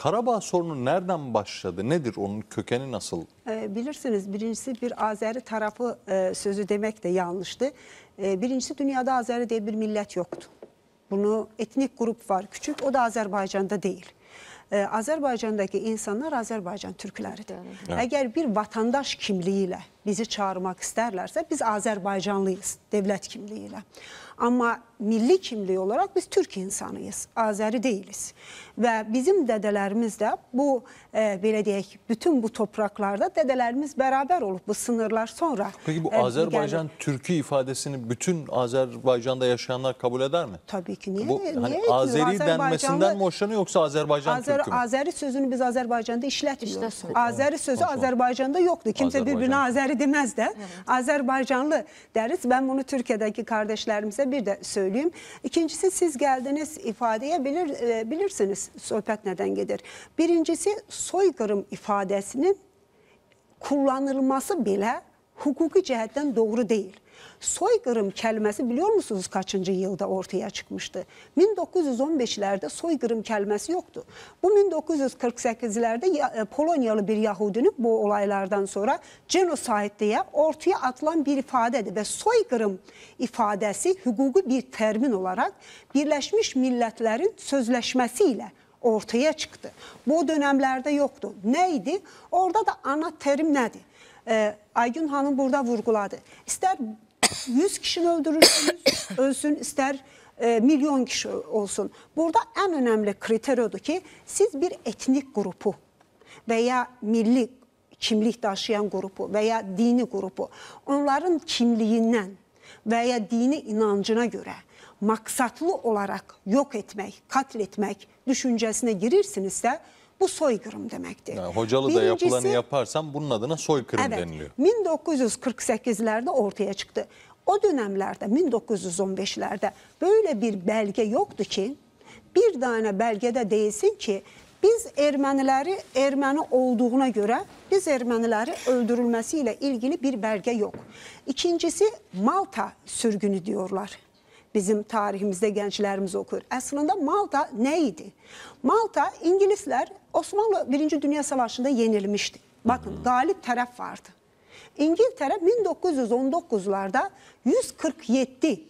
Karabağ sorunu nereden başladı? Nedir? Onun kökeni nasıl? Ee, bilirsiniz birincisi bir Azeri tarafı e, sözü demek de yanlıştı. Ee, birincisi dünyada Azeri diye bir millet yoktu. Bunu etnik grup var küçük o da Azerbaycan'da değil. Ee, Azerbaycan'daki insanlar Azerbaycan Türkleridir. Evet. Eğer bir vatandaş kimliğiyle bizi çağırmak isterlerse biz Azerbaycanlıyız devlet kimliğiyle. Ama milli kimliği olarak biz Türk insanıyız, Azeri değiliz. Ve bizim dedelerimiz de bu e, belə deyək, bütün bu topraklarda dedelerimiz beraber olup bu sınırlar sonra. Peki bu e, Azerbaycan yani, Türkü ifadesini bütün Azerbaycan'da yaşayanlar kabul eder mi? Tabii ki. Niye? Bu, hani niye Azeri denmesinden mi hoşlanıyor yoksa Azerbaycan Azer, Türkü mü? Azeri sözünü biz Azerbaycan'da işletmiyoruz. İşletmiyoruz. Azeri sözü Azerbaycan'da yoktu. Kimse Azerbaycan. birbirine Azeri Azeri demez de evet. Azerbaycanlı deriz. Ben bunu Türkiye'deki kardeşlerimize bir de söyleyeyim. İkincisi siz geldiniz ifadeye bilir, e, bilirsiniz sohbet neden gelir. Birincisi soykırım ifadesinin kullanılması bile hukuki cihetten doğru değil. Soyqırım kəlməsi biliyor musunuz kaçıncı yılda ortaya çıxmışdı? 1915-lərdə soyqırım kəlməsi yoxdur. Bu 1948-lərdə e, Polonyalı bir Yahudinin bu olaylardan sonra genosaid deyə ortaya atılan bir ifadədir və soyqırım ifadəsi hüquqi bir termin olaraq Birləşmiş Millətlərin sözləşməsi ilə ortaya çıxdı. Bu dönəmlərdə yoxdur. Nə idi? Orada da ana terim nədir? E, Aygün xanım burada vurğuladı. İstər 100 kişi öldürürsün, ölsün ister e, milyon kişi olsun. Burada en önemli kriter oldu ki siz bir etnik grubu veya milli kimlik taşıyan grubu veya dini grubu onların kimliğinden veya dini inancına göre maksatlı olarak yok etmek, katletmek düşüncesine girirsinizse bu soykırım demektir. Yani hocalı da yapılanı yaparsan bunun adına soykırım evet, deniliyor. 1948'lerde ortaya çıktı. O dönemlerde 1915'lerde böyle bir belge yoktu ki bir tane belgede değilsin ki biz Ermenileri Ermeni olduğuna göre biz Ermenileri öldürülmesiyle ilgili bir belge yok. İkincisi Malta sürgünü diyorlar. Bizim tarihimizde gençlerimiz okur. Aslında Malta neydi? Malta İngilizler Osmanlı Birinci Dünya Savaşı'nda yenilmişti. Bakın hmm. galip taraf vardı. İngiltərə 1919-larda 147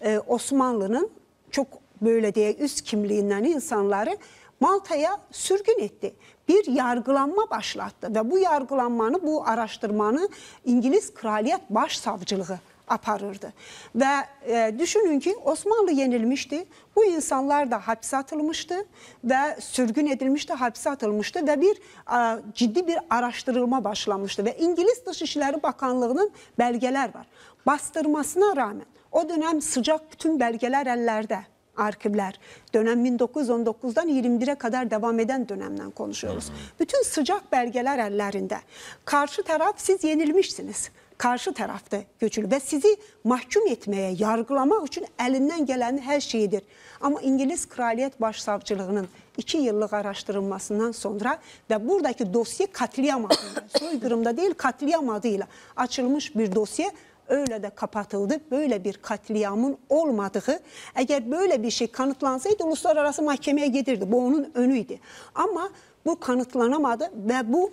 e, Osmanlının çox belə deyək üst kimliyindən insanları Maltaya sürgün etdi. Bir yargılanma başlattı və bu yargılanmanı, bu araşdırmanı İngilis Kraliyyət Başsavcılığı aparırdı. Ve e, düşünün ki Osmanlı yenilmişti. Bu insanlar da hapse atılmıştı ve sürgün edilmişti, hapse atılmıştı ve bir e, ciddi bir araştırılma başlamıştı. Ve İngiliz Dışişleri Bakanlığı'nın belgeler var. Bastırmasına rağmen o dönem sıcak bütün belgeler ellerde arkivler. Dönem 1919'dan 21'e kadar devam eden dönemden konuşuyoruz. Bütün sıcak belgeler ellerinde. Karşı taraf siz yenilmişsiniz. karşı tərəfdə göçülür və sizi məhkum etməyə, yargılamaq üçün əlindən gələn hər şeydir. Amma İngiliz Kraliyyət Başsavcılığının 2 yıllıq araşdırılmasından sonra və buradakı dosya katliam adıyla, soyqırımda deyil, katliam adıyla açılmış bir dosya öyle de kapatıldı. Böyle bir katliamın olmadığı eğer böyle bir şey kanıtlansaydı uluslararası mahkemeye gidirdi. Bu onun önüydü. Ama bu kanıtlanamadı ve bu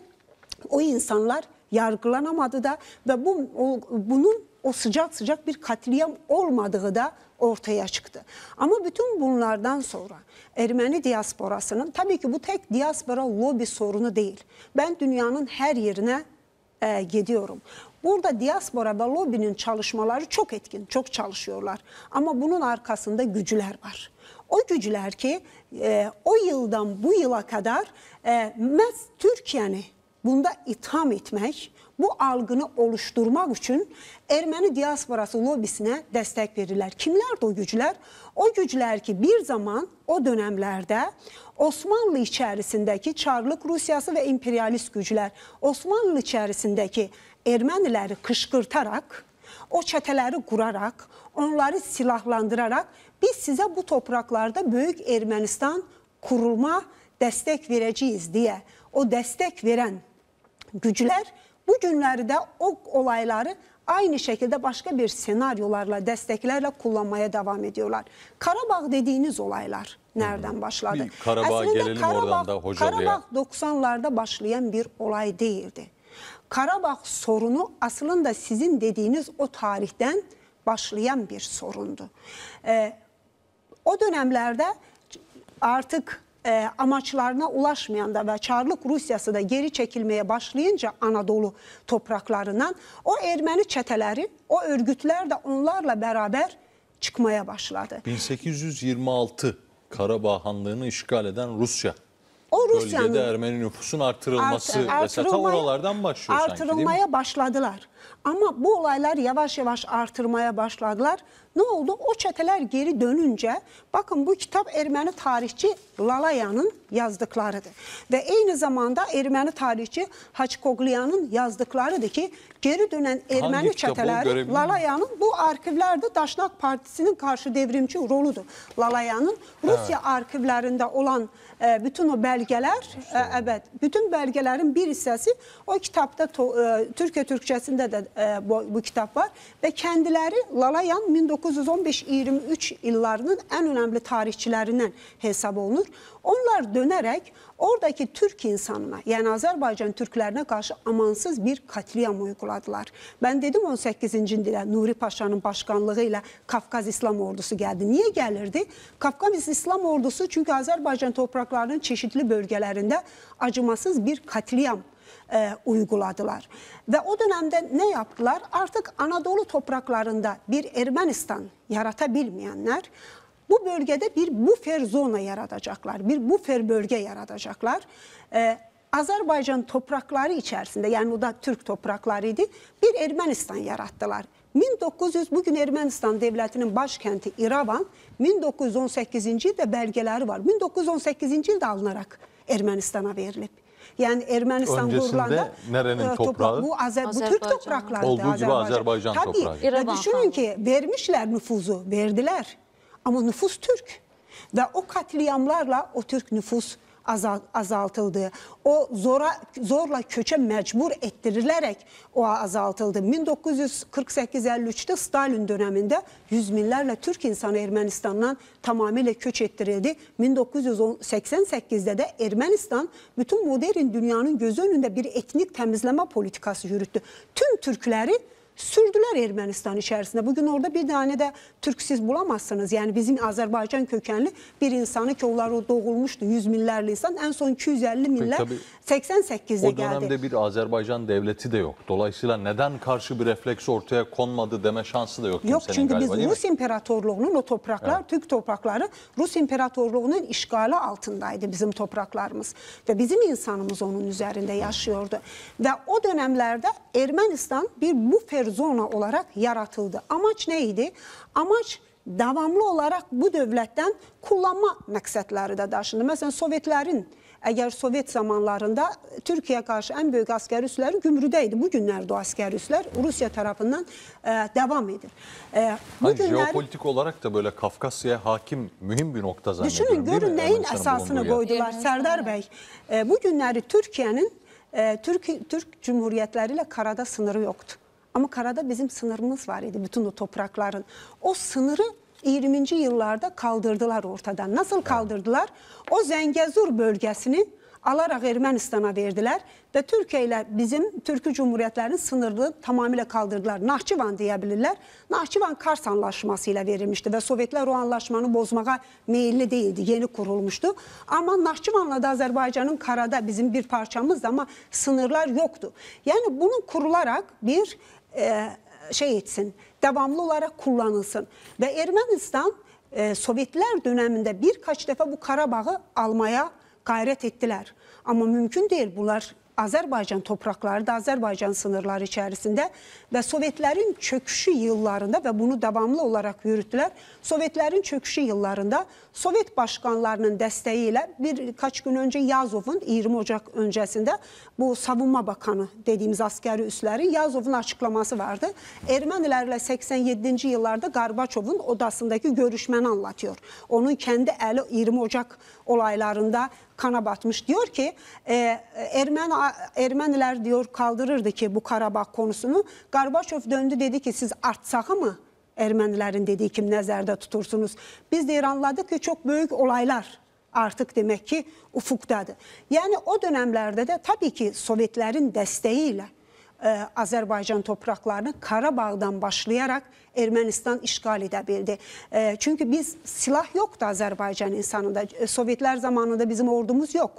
o insanlar yargılanamadı da ve bu o, bunun o sıcak sıcak bir katliam olmadığı da ortaya çıktı. Ama bütün bunlardan sonra Ermeni diasporasının tabii ki bu tek diaspora lobi sorunu değil. Ben dünyanın her yerine e, gidiyorum. Burada diaspora ve lobinin çalışmaları çok etkin, çok çalışıyorlar. Ama bunun arkasında gücüler var. O gücüler ki e, o yıldan bu yıla kadar e, Türkiye'nin bunda itham etmək, bu alqını oluşturmaq üçün erməni diasporası lobisinə dəstək verirlər. Kimlərdir o güclər? O güclər ki, bir zaman o dönəmlərdə Osmanlı içərisindəki Çarlıq Rusiyası və imperialist güclər Osmanlı içərisindəki erməniləri qışqırtaraq, o çətələri quraraq, onları silahlandıraraq biz sizə bu torpaqlarda böyük Ermənistan qurulma dəstək verəcəyiz deyə o dəstək verən güçler bu günlerde o olayları aynı şekilde başka bir senaryolarla, desteklerle kullanmaya devam ediyorlar. Karabağ dediğiniz olaylar nereden başladı? Bir Karabağ Aslında gelelim Karabağ, oradan da hocalıya. Karabağ 90'larda başlayan bir olay değildi. Karabağ sorunu aslında sizin dediğiniz o tarihten başlayan bir sorundu. Ee, o dönemlerde artık e, amaçlarına ulaşmayan da ve Çarlık Rusyası da geri çekilmeye başlayınca Anadolu topraklarından o Ermeni çeteleri, o örgütler de onlarla beraber çıkmaya başladı. 1826 Karabağ Hanlığı'nı işgal eden Rusya o Rusya'nın bölgede Ermeni nüfusun artırılması art, ve oralardan başlıyor artırılmaya sanki, başladılar. Ama bu olaylar yavaş yavaş artırmaya başladılar. Ne oldu? O çeteler geri dönünce bakın bu kitap Ermeni tarihçi Lalayan'ın yazdıklarıdır. Ve aynı zamanda Ermeni tarihçi Haçkogluyan'ın yazdıklarıdır ki geri dönen Ermeni Hangi çeteler Lalayan'ın bu arkivlerde Daşnak Partisi'nin karşı devrimci roludur. Lalayan'ın Rusya evet. arkivlerinde olan e, bütün o belgeler, e, evet bütün belgelerin bir hissesi o kitapta to, e, Türkiye Türkçesinde də e, bu, bu kitab var və kəndiləri Lalayan 1915-23 illərinin ən önəmli tarixçilərindən hesab olunur. Onlar dönərək oradakı türk insanına, yəni Azərbaycan türklərinə qarşı amansız bir katliam uyguladılar. Mən dedim 18-ci ildə Nuri Paşanın başqanlığı ilə Qafqaz İslam ordusu gəldi. Niyə gəlirdi? Qafqaz İslam ordusu çünki Azərbaycan torpaqlarının çeşidli bölgələrində acımasız bir katliam e, uyguladılar. Ve o dönemde ne yaptılar? Artık Anadolu topraklarında bir Ermenistan yaratabilmeyenler bu bölgede bir bufer zona yaratacaklar, bir bufer bölge yaratacaklar. Ee, Azerbaycan toprakları içerisinde yani o da Türk topraklarıydı bir Ermenistan yarattılar. 1900 bugün Ermenistan devletinin başkenti İravan 1918. yılda belgeler var. 1918. yılda alınarak Ermenistan'a verilip yani Ermenistan Öncesinde nerenin e, toprağı? Bu, Azer, bu Türk topraklardı. Olduğu Azerbaycan. Azerbaycan Tabii, toprağı. Tabii düşünün ki vermişler nüfuzu, verdiler. Ama nüfus Türk. Ve o katliamlarla o Türk nüfus azal azaltıldı. O zora zorla köçə məcbur etdirilərək o azaltıldı. 1948-53-də Stalin dövründə yüz minlərlə türk insanı Ermənistandan tamamilə köç etdirildi. 1988-də də Ermənistan bütün modern dünyanın gözü önündə bir etnik təmizləmə politikası yürütdü. Tüm türkləri sürdüler Ermenistan içerisinde. Bugün orada bir tane de Türk siz bulamazsınız. Yani bizim Azerbaycan kökenli bir insanı ki onlar o doğulmuştu yüz millerli insan. En son 250 milyar 88'de geldi. O dönemde geldi. bir Azerbaycan devleti de yok. Dolayısıyla neden karşı bir refleks ortaya konmadı deme şansı da yok. Yok çünkü galiba, biz Rus İmparatorluğu'nun o topraklar, evet. Türk toprakları Rus İmparatorluğu'nun işgali altındaydı bizim topraklarımız. Ve bizim insanımız onun üzerinde yaşıyordu. Ve o dönemlerde Ermenistan bir bufer zona olarak yaratıldı. Amaç neydi? Amaç davamlı olarak bu dövlətdən kullanma məqsədləri də daşındı. Məsələn, Sovetlərin Əgər Sovet zamanlarında Türkiyəyə karşı ən böyük əsgər üsləri Gümrüdə idi. Bu günlərdə o əsgər üslər Rusiya tərəfindən e, davam edir. E, bu günlər jeopolitik olaraq da böyle Kafkasya'ya hakim mühim bir nokta zannediyorum. Düşünün, görün nəyin əsasını qoydular yer. Sərdar bəy. E, bu günləri e, Türk Türk Cümhuriyyətləri karada sınırı yoktu. Ama karada bizim sınırımız var idi bütün o toprakların. O sınırı 20. yıllarda kaldırdılar ortadan. Nasıl kaldırdılar? O Zengezur bölgesini alarak Ermenistan'a verdiler ve Türkiye ile bizim Türkü Cumhuriyetlerinin sınırını tamamıyla kaldırdılar. Nahçıvan diyebilirler. Nahçıvan Kars Anlaşması ile verilmişti ve Sovyetler o anlaşmanı bozmaya meyilli değildi. Yeni kurulmuştu. Ama Nahçıvan'la da Azerbaycan'ın karada bizim bir parçamız ama sınırlar yoktu. Yani bunun kurularak bir e, şey etsin, davamlı olarak kullanılsın. Ve Ermənistan e, Sovetlər dövründə bir kaç dəfə bu Qarabağı almaya qayrət etdilər. Amma mümkün deyil bunlar Azərbaycan torpaqları da Azərbaycan sınırları içərisində və Sovetlərin çöküşü yıllarında və bunu davamlı olaraq yürütdülər. Sovetlərin çöküşü yıllarında Sovet başqanlarının dəstəyi ilə bir kaç gün öncə Yazovun 20 Ocaq öncəsində bu savunma bakanı dediyimiz askəri üslərin Yazovun açıqlaması vardı. Ermənilərlə 87-ci yıllarda Qarbaçovun odasındakı görüşməni anlatıyor. Onun kəndi əli 20 Ocaq olaylarında kana batmış. Diyor ki e, Ermen Ermeniler diyor kaldırırdı ki bu Karabağ konusunu. Garbaçov döndü dedi ki siz artsağı mı? Ermenilerin dediyi kimi nəzərdə tutursunuz. Biz de İranladık ki, çok büyük olaylar artık demek ki, ufukdadır. Yani o dönemlerde de tabii ki, Sovyetlerin desteğiyle. Azərbaycan torpaqlarını Qarabağdan başlayaraq Ermənistan işğal edə bildi. Çünki biz silah yoxdu Azərbaycan insanında. Sovetlər zamanında bizim ordumuz yox.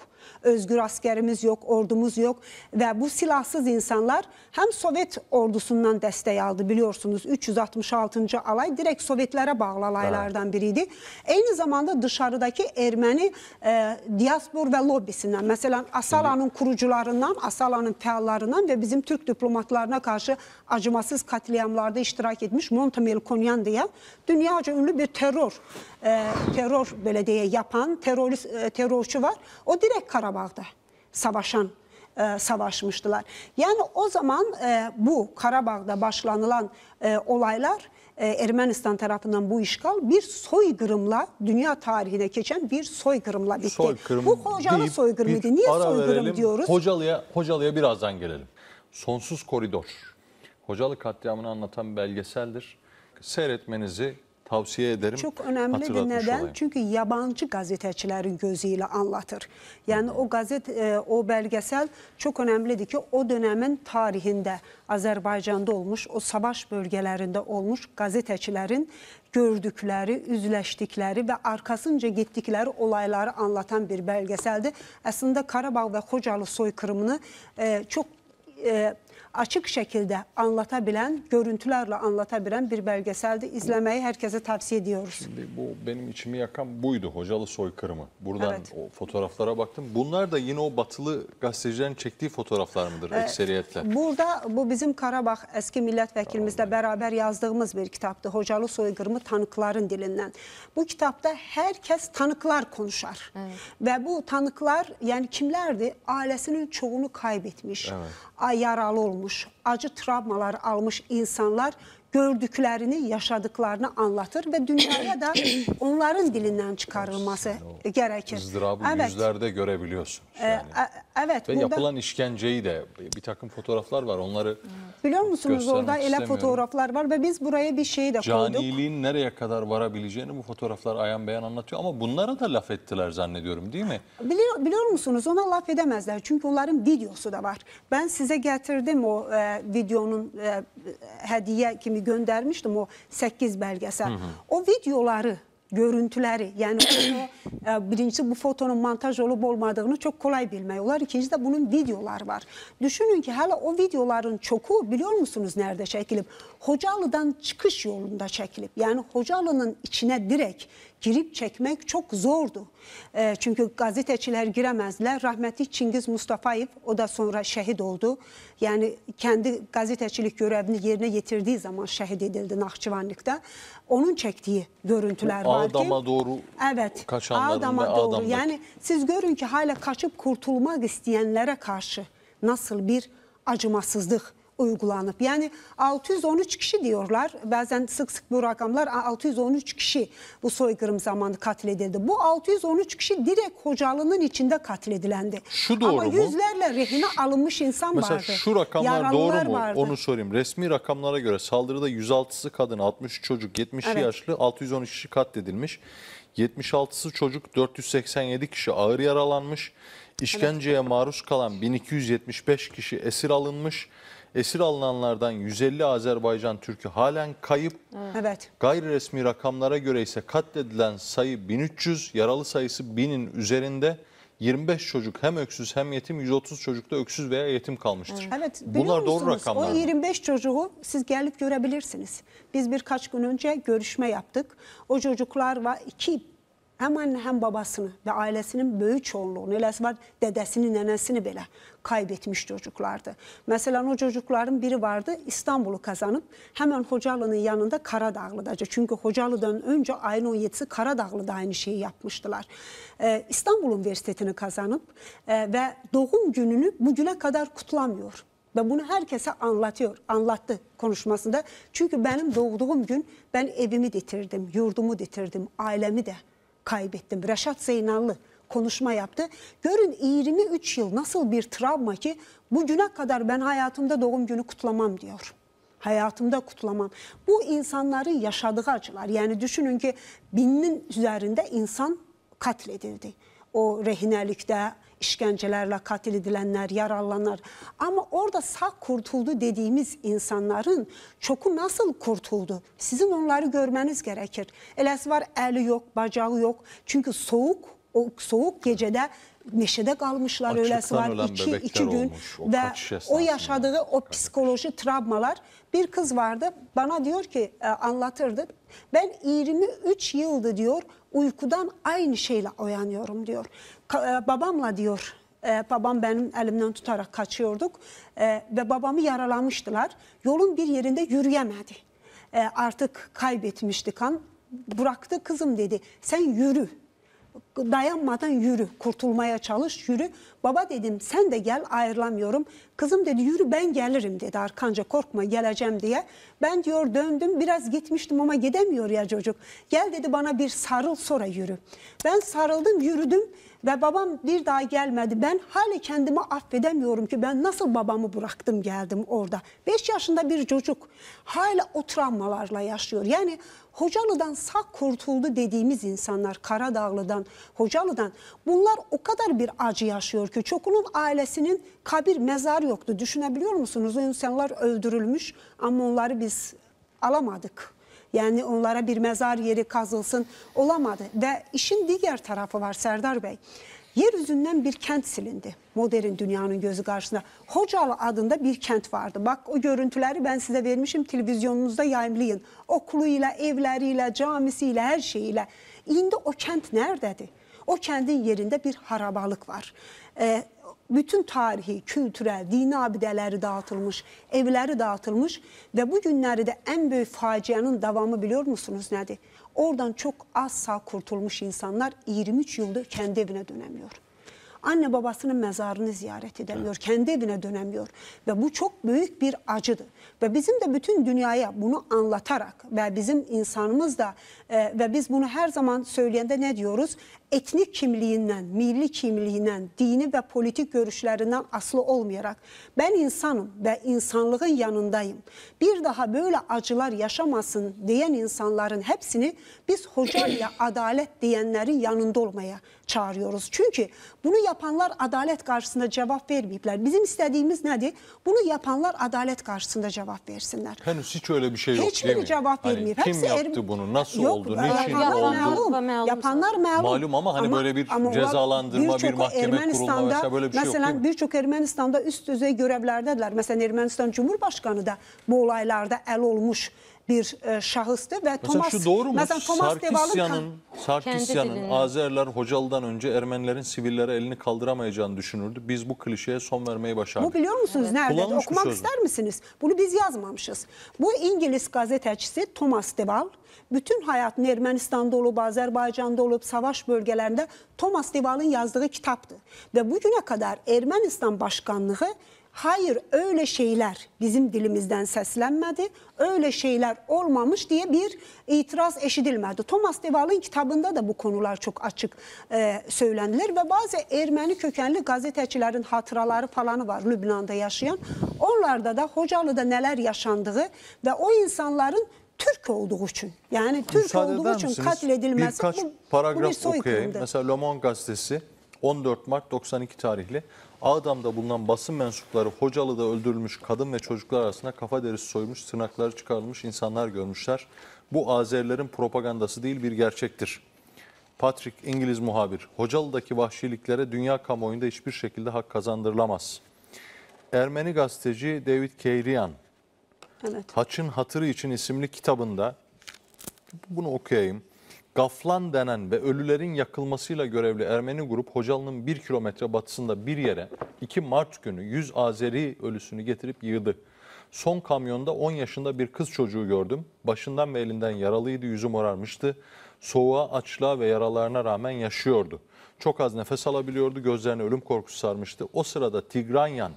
özgür askerimiz yok, ordumuz yok ve bu silahsız insanlar hem Sovet ordusundan desteği aldı biliyorsunuz 366. alay direkt Sovetlere bağlı alaylardan biriydi. Aynı zamanda dışarıdaki Ermeni e, diaspor ve lobisinden mesela Asala'nın kurucularından, Asala'nın feallarından ve bizim Türk diplomatlarına karşı acımasız katliamlarda iştirak etmiş Montemel Konyan diye dünyaca ünlü bir terör e, terör belediye yapan terörist, e, terörçü var. O direkt Karabağ'da savaşan e, savaşmıştılar. Yani o zaman e, bu Karabağ'da başlanılan e, olaylar e, Ermenistan tarafından bu işgal bir soykırımla dünya tarihine geçen bir soykırımla bitti. Soykırım bu Hocalı soykırımıydı. Niye soykırım verelim. diyoruz? Hocalı'ya Hocalı'ya birazdan gelelim. Sonsuz Koridor. Hocalı katliamını anlatan belgeseldir. Seyretmenizi tavsiyə edərəm. Çox önəmlidir. Nədən? Olayım. Çünki yabancı gazetəçilərin gözü ilə anlatır. Yəni o qazet e, o belgesel çox önəmlidir ki, o dövrün tarixində Azərbaycanda olmuş, o savaş bölgələrində olmuş qazetəçilərin gördükləri, üzləşdikləri və arxasınca getdikləri olayları anlatan bir belgesəldir. Əslində Qarabağ və Xocalı soyqırımını e, çox e, açık şekilde anlatabilen, görüntülerle anlatabilen bir belgeseldi. İzlemeyi herkese tavsiye ediyoruz. Şimdi bu benim içimi yakan buydu. Hocalı soykırımı. Buradan evet. o fotoğraflara baktım. Bunlar da yine o batılı gazetecilerin çektiği fotoğraflar mıdır ee, ekseriyetle? Burada bu bizim Karabağ eski milletvekilimizle tamam. beraber yazdığımız bir kitaptı. Hocalı soykırımı tanıkların dilinden. Bu kitapta herkes tanıklar konuşar. Evet. Ve bu tanıklar yani kimlerdi? Ailesinin çoğunu kaybetmiş, evet. yaralı olmuş olmuş, acı travmalar almış insanlar gördüklerini, yaşadıklarını anlatır ve dünyaya da onların dilinden çıkarılması gerekir. İzdırabı evet. yüzlerde görebiliyorsunuz. Ee, yani. E, evet. Ve burada... yapılan işkenceyi de bir takım fotoğraflar var onları Biliyor musunuz orada ele fotoğraflar var ve biz buraya bir şey de Caniliğin koyduk. Caniliğin nereye kadar varabileceğini bu fotoğraflar ayan beyan anlatıyor ama bunlara da laf ettiler zannediyorum değil mi? Biliyor, biliyor musunuz ona laf edemezler çünkü onların videosu da var. Ben size getirdim o e, videonun e, hediye kimi kimi göndərmişdim o 8 bəlgəsə. Hı -hı. O videoları görüntüləri, yəni onu, e, birincisi bu fotonun montaj olub olmadığını çox kolay bilmək olar. İkincisi də bunun videoları var. Düşünün ki, hələ o videoların çoxu biliyor musunuz nədə çəkilib? Xocalıdan çıxış yolunda çəkilib. Yəni Xocalı'nın içinə direkt girip çekmek çok zordu. E, çünkü gazeteciler giremezler. Rahmetli Çingiz Mustafayev o da sonra şehit oldu. Yani kendi gazetecilik görevini yerine getirdiği zaman şehit edildi Nahçıvanlık'ta. Onun çektiği görüntüler var ki. Adama doğru evet, kaçanların Adama doğru. Adamdaki. Yani siz görün ki hala kaçıp kurtulmak isteyenlere karşı nasıl bir acımasızlık uygulanıp yani 613 kişi diyorlar. Bazen sık sık bu rakamlar 613 kişi bu soykırım zamanı katledildi. Bu 613 kişi direkt Hocalının içinde katledilendi. Şu doğru Ama mu? yüzlerle rehine alınmış insan Mesela vardı. Mesela şu rakamlar Yaralılar doğru mu? Vardı. Onu sorayım. Resmi rakamlara göre saldırıda 106'sı kadın, 60 çocuk, 70 evet. yaşlı, 613 kişi katledilmiş. 76'sı çocuk, 487 kişi ağır yaralanmış. İşkenceye evet. maruz kalan 1275 kişi esir alınmış. Esir alınanlardan 150 Azerbaycan Türk'ü halen kayıp. Evet. Gayri resmi rakamlara göre ise katledilen sayı 1300, yaralı sayısı 1000'in üzerinde. 25 çocuk hem öksüz hem yetim, 130 çocuk da öksüz veya yetim kalmıştır. Evet, Bunlar doğru rakamlar. O 25 çocuğu siz gelip görebilirsiniz. Biz birkaç gün önce görüşme yaptık. O çocuklar var, iki Həm anne, həm babasını və ailəsinin böyük çoğunluğu, eləsi var, dedesini, nənəsini belə kaybetmiş çocuklardı. Mesela o çocukların biri vardı İstanbul'u kazanıp hemen Hocalı'nın yanında Karadağlı'daca. Çünkü Hocalı'dan önce ayın 17'si Karadağlı'da aynı şeyi yapmıştılar. Ee, İstanbul Üniversitesi'ni kazanıp e, ve doğum gününü bugüne kadar kutlamıyor. Ve bunu herkese anlatıyor, anlattı konuşmasında. Çünkü benim doğduğum gün ben evimi ditirdim, yurdumu ditirdim, ailemi de kaybettim. Reşat Zeynallı konuşma yaptı. Görün 23 yıl nasıl bir travma ki bugüne kadar ben hayatımda doğum günü kutlamam diyor. Hayatımda kutlamam. Bu insanların yaşadığı acılar. Yani düşünün ki binin üzerinde insan katledildi o rehinelikdə işgəncələrlə katil edilənlər yaralanır. ama orada sağ kurtuldu dediyimiz insanların çoku nasıl kurtuldu? Sizin onları görmeniz gerekir Eləsi var, əli yok bacağı yok çünkü soğuk o soğuk gecədə meşədə qalmışlar, Açıqdan öləsi var iki iki gün olmuş, o və o yaşadığı o psikoloji travmalar bir kız vardı bana diyor ki e, anlatırdı. Ben 23 yıldı diyor uykudan aynı şeyle uyanıyorum diyor. E, babamla diyor e, babam benim elimden tutarak kaçıyorduk e, ve babamı yaralamıştılar. Yolun bir yerinde yürüyemedi. artık kaybetmişti kan. Bıraktı kızım dedi sen yürü dayanmadan yürü, kurtulmaya çalış, yürü. Baba dedim sen de gel ayrılamıyorum. Kızım dedi yürü ben gelirim dedi arkanca korkma geleceğim diye. Ben diyor döndüm biraz gitmiştim ama gidemiyor ya çocuk. Gel dedi bana bir sarıl sonra yürü. Ben sarıldım yürüdüm ve babam bir daha gelmedi. Ben hala kendimi affedemiyorum ki ben nasıl babamı bıraktım geldim orada. 5 yaşında bir çocuk hala o travmalarla yaşıyor. Yani Hocalı'dan sağ kurtuldu dediğimiz insanlar, Karadağlı'dan, Hocalı'dan bunlar o kadar bir acı yaşıyor ki Çokun'un ailesinin kabir, mezar yoktu. Düşünebiliyor musunuz? O insanlar öldürülmüş ama onları biz alamadık. Yani onlara bir mezar yeri kazılsın olamadı. Ve işin diğer tarafı var Serdar Bey. Yeryüzünden bir kent silindi. Modern dünyanın gözü karşısında. Hocalı adında bir kent vardı. Bak o görüntüleri ben size vermişim televizyonunuzda yayınlayın. Okuluyla, evleriyle, camisiyle, her şeyiyle. İndi o kent nerededir? O kentin yerinde bir harabalık var. Ee, bütün tarihi, kültürel, dini abideleri dağıtılmış, evləri dağıtılmış və bu günləri də ən böyük faciənin davamı biliyor musunuz nədir? Oradan çok az sağ kurtulmuş insanlar 23 yıldır kendi evine dönemiyor. Anne babasının mezarını ziyaret edemiyor, kendi evine dönemiyor ve bu çok büyük bir acıdır. Ve bizim de bütün dünyaya bunu anlatarak ve bizim insanımız da e, ve biz bunu her zaman söyleyende ne diyoruz? Etnik kimliğinden, milli kimliğinden, dini ve politik görüşlerinden aslı olmayarak ben insanım ve insanlığın yanındayım. Bir daha böyle acılar yaşamasın diyen insanların hepsini biz hoca adalet diyenlerin yanında olmaya çağırıyoruz. Çünkü bunu yapanlar adalet karşısında cevap vermeyipler. Bizim istediğimiz nedir? Bunu yapanlar adalet karşısında sorulara cevap versinler. Henüz hiç öyle bir şey yok Hiçbiri değil mi? cevap Hani vermiyor. kim Hepsi yaptı Erbil- bunu? Nasıl Yok, oldu? Niçin yapanlar oldu? Malum, Malum. Yapanlar malum. Malum ama hani böyle bir cezalandırma, bir birçoku mahkeme kurulma vesaire böyle bir şey yok değil Mesela mi? birçok Ermenistan'da üst düzey görevlerdedirler. Mesela Ermenistan Cumhurbaşkanı da bu olaylarda el olmuş bir e, şahıstı ve Mesela Thomas şu doğru mu? Mesela Thomas Sarkisyan'ın Sarkisyan'ın Azerler Hocalı'dan önce Ermenilerin sivillere elini kaldıramayacağını düşünürdü. Biz bu klişeye son vermeyi başardık. Bu biliyor musunuz evet. nerede? Okumak ister misiniz? Bunu biz yazmamışız. Bu İngiliz gazetecisi Thomas Deval bütün hayatını Ermenistan'da olup Azerbaycan'da olup savaş bölgelerinde Thomas Deval'ın yazdığı kitaptı. Ve bugüne kadar Ermenistan Başkanlığı Hayır öyle şeyler bizim dilimizden seslenmedi. Öyle şeyler olmamış diye bir itiraz eşidilmedi. Thomas Deval'ın kitabında da bu konular çok açık e, söylenilir ve bazı Ermeni kökenli gazetecilerin hatıraları falanı var Lübnan'da yaşayan. Onlarda da Hocalı'da neler yaşandığı ve o insanların Türk olduğu için yani Türk Müsaade olduğu için misiniz? katledilmesi Birkaç bu, paragraf bu bir okuyayım. Mesela Le Monde gazetesi 14 Mart 92 tarihli Ağdam'da bulunan basın mensupları Hocalı'da öldürülmüş kadın ve çocuklar arasında kafa derisi soymuş, tırnakları çıkarılmış insanlar görmüşler. Bu Azerilerin propagandası değil bir gerçektir. Patrick İngiliz muhabir, Hocalı'daki vahşiliklere dünya kamuoyunda hiçbir şekilde hak kazandırılamaz. Ermeni gazeteci David Keirian, evet. Haç'ın Hatırı için isimli kitabında, bunu okuyayım. Gaflan denen ve ölülerin yakılmasıyla görevli Ermeni grup Hocalı'nın bir kilometre batısında bir yere 2 Mart günü 100 Azeri ölüsünü getirip yığdı. Son kamyonda 10 yaşında bir kız çocuğu gördüm. Başından ve elinden yaralıydı, yüzü morarmıştı. Soğuğa, açlığa ve yaralarına rağmen yaşıyordu. Çok az nefes alabiliyordu, gözlerine ölüm korkusu sarmıştı. O sırada Tigranyan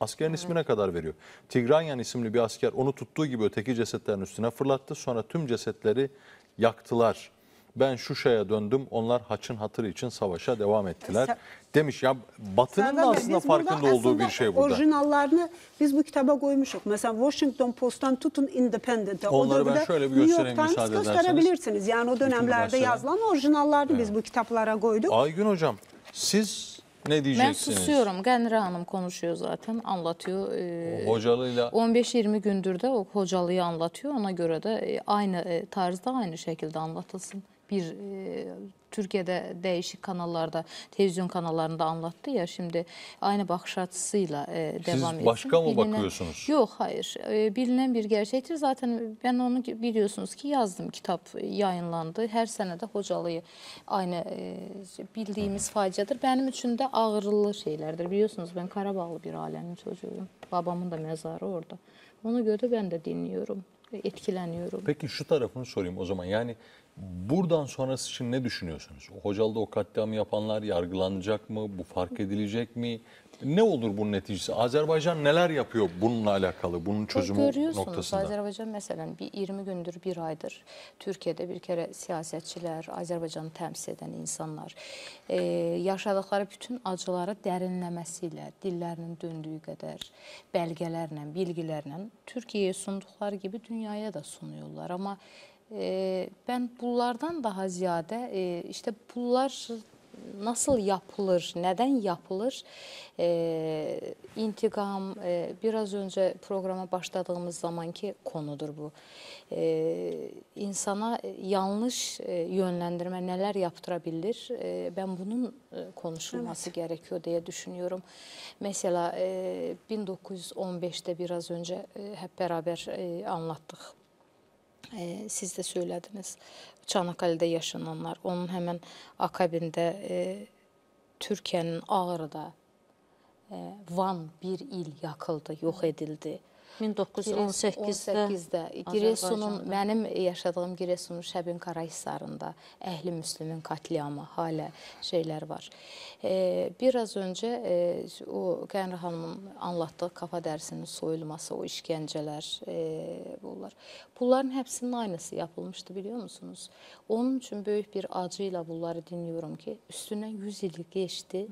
Askerin ismine kadar veriyor. Tigranyan isimli bir asker onu tuttuğu gibi öteki cesetlerin üstüne fırlattı. Sonra tüm cesetleri yaktılar ben Şuşa'ya döndüm onlar haçın hatırı için savaşa devam ettiler demiş. Ya Batı'nın da aslında farkında olduğu aslında bir şey burada. Orijinallarını biz bu kitaba koymuşuk. Mesela Washington Post'tan tutun Independent'e. Onları da ben şöyle bir göstereyim New müsaade ederseniz. gösterebilirsiniz. Yani o dönemlerde yazılan orijinallarını evet. biz bu kitaplara koyduk. Aygün Hocam siz ne diyeceksiniz? Ben susuyorum. Gənrə hanım konuşuyor zaten, anlatıyor. E, ee, hocalıyla 15-20 gündür de o hocalıyı anlatıyor. Ona göre de e, aynı e, tarzda, aynı şekilde anlatılsın bir e, Türkiye'de değişik kanallarda, televizyon kanallarında anlattı ya şimdi aynı bakış açısıyla e, devam ediyor. Siz etsin. mı bilinen, bakıyorsunuz? Yok hayır. E, bilinen bir gerçektir. Zaten ben onu biliyorsunuz ki yazdım. Kitap yayınlandı. Her sene de hocalığı aynı e, bildiğimiz Hı. faciadır. Benim için de ağırlı şeylerdir. Biliyorsunuz ben Karabağlı bir ailenin çocuğuyum. Babamın da mezarı orada. Ona göre ben de dinliyorum e, etkileniyorum. Peki şu tarafını sorayım o zaman yani Buradan sonrası için ne düşünüyorsunuz? hocalı, o katliamı yapanlar yargılanacak mı? Bu fark edilecek mi? Ne olur bunun neticesi? Azerbaycan neler yapıyor bununla alakalı, bunun çözümü Görüyorsunuz, noktasında? Azerbaycan mesela bir 20 gündür, bir aydır Türkiye'de bir kere siyasetçiler, Azerbaycanı təmsil edən insanlar e, yaşadıkları bütün acıları derinlemesiyle dillerinin döndüğü kadar bəlgələrlə, bilgilərlə Türkiye'ye sunduklar gibi dünyaya da sunuyorlar. Ama ee, ben pullardan daha ziyade e, işte pullar nasıl yapılır, neden yapılır? Ee, intikam e, biraz önce programa başladığımız zamanki konudur bu. Ee, insana yanlış e, yönlendirme neler yaptırabilir? ben bunun konuşulması evet. gerekiyor diye düşünüyorum. Mesela 1915'te biraz önce hep beraber anlattık e, siz də söylədiniz, Çanakkale'də yaşananlar, onun həmən akabində e, Türkiyənin Ağrıda e, Van bir il yakıldı, yox edildi. 1918-də 18-də Giresunun mənim yaşadığım Giresunun Şəbin Karahisarında əhli müslimin katliamı hələ şeylər var. E, biraz öncə e, o Qəmri xanımın anlatdığı kafa dərisinin soyulması, o işgəncələr e, bunlar. Bunların hepsinin aynısı yapılmışdı biliyor musunuz? Onun üçün böyük bir acı ilə bunları dinliyorum ki, üstündən 100 il keçdi.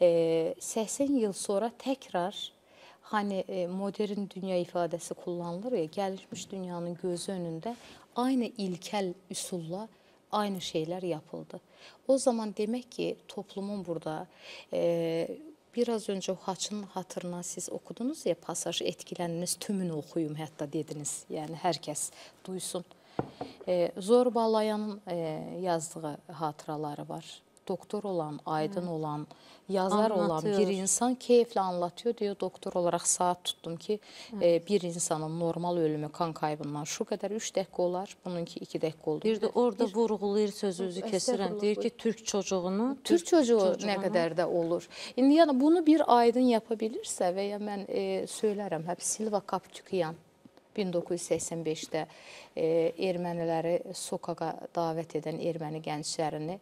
E, 80 yıl sonra təkrar hani e, modern dünya ifadesi kullanılır ya gelişmiş dünyanın gözü önünde aynı ilkel üsulla aynı şeyler yapıldı. O zaman demek ki toplumun burada e, biraz önce Haç'ın hatırına siz okudunuz ya pasaj etkileniniz tümünü okuyum hatta dediniz. Yani herkes duysun. E, Zorbalayan'ın e, yazdığı hatıraları var. doktor olan, aydın Hı. olan, yazar Anlatıyor. olan bir insan keyifle anlatıyor diyor. Doktor olarak saat tuttum ki e, bir insanın normal ölümü kan kaybından şu kadar 3 dakika olar, bununki 2 dakika oldu. Bir də orada bir, vurğulayır sözünüzü kəsirəm. Deyir ki, Türk çocuğunu Türk, Türk çocuğu çocuğuna... nə qədər də olur. İndi yəni bunu bir aydın yapa bilirsə və ya mən e, söylərəm, hep Silva Kaptükyan 1985-də e, erməniləri sokağa davet eden erməni gençlerini